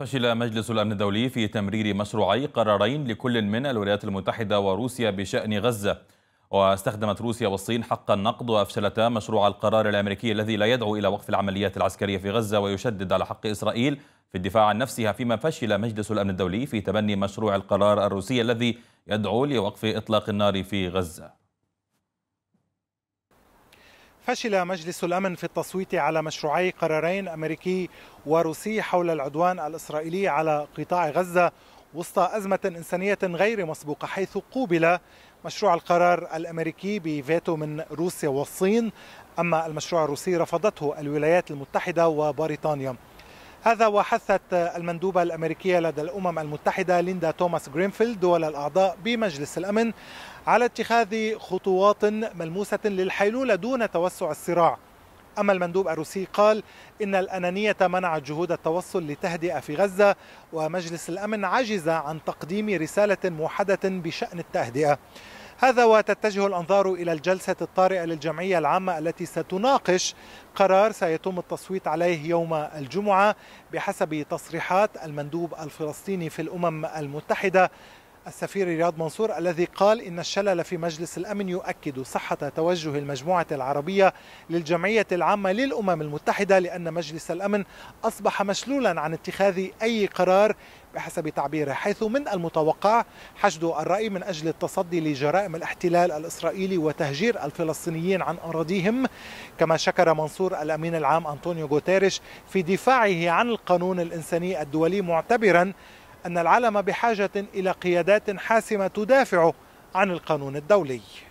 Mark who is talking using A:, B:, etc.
A: فشل مجلس الأمن الدولي في تمرير مشروعي قرارين لكل من الولايات المتحدة وروسيا بشأن غزة واستخدمت روسيا والصين حق النقد وأفشلتا مشروع القرار الأمريكي الذي لا يدعو إلى وقف العمليات العسكرية في غزة ويشدد على حق إسرائيل في الدفاع عن نفسها فيما فشل مجلس الأمن الدولي في تبني مشروع القرار الروسي الذي يدعو لوقف إطلاق النار في غزة
B: فشل مجلس الامن في التصويت على مشروعي قرارين امريكي وروسي حول العدوان الاسرائيلي على قطاع غزه وسط ازمه انسانيه غير مسبوقه حيث قوبل مشروع القرار الامريكي بفيتو من روسيا والصين اما المشروع الروسي رفضته الولايات المتحده وبريطانيا هذا وحثت المندوبة الأمريكية لدى الأمم المتحدة ليندا توماس جرينفيلد دول الأعضاء بمجلس الأمن على اتخاذ خطوات ملموسة للحيلولة دون توسع الصراع أما المندوب الروسي قال إن الأنانية منعت جهود التوصل لتهدئة في غزة ومجلس الأمن عجز عن تقديم رسالة موحدة بشأن التهدئة هذا وتتجه الأنظار إلى الجلسة الطارئة للجمعية العامة التي ستناقش قرار سيتم التصويت عليه يوم الجمعة بحسب تصريحات المندوب الفلسطيني في الأمم المتحدة السفير رياض منصور الذي قال إن الشلل في مجلس الأمن يؤكد صحة توجه المجموعة العربية للجمعية العامة للأمم المتحدة لأن مجلس الأمن أصبح مشلولا عن اتخاذ أي قرار بحسب تعبيره حيث من المتوقع حشد الرأي من أجل التصدي لجرائم الاحتلال الإسرائيلي وتهجير الفلسطينيين عن أراضيهم كما شكر منصور الأمين العام أنطونيو غوتيريش في دفاعه عن القانون الإنساني الدولي معتبرا أن العالم بحاجة إلى قيادات حاسمة تدافع عن القانون الدولي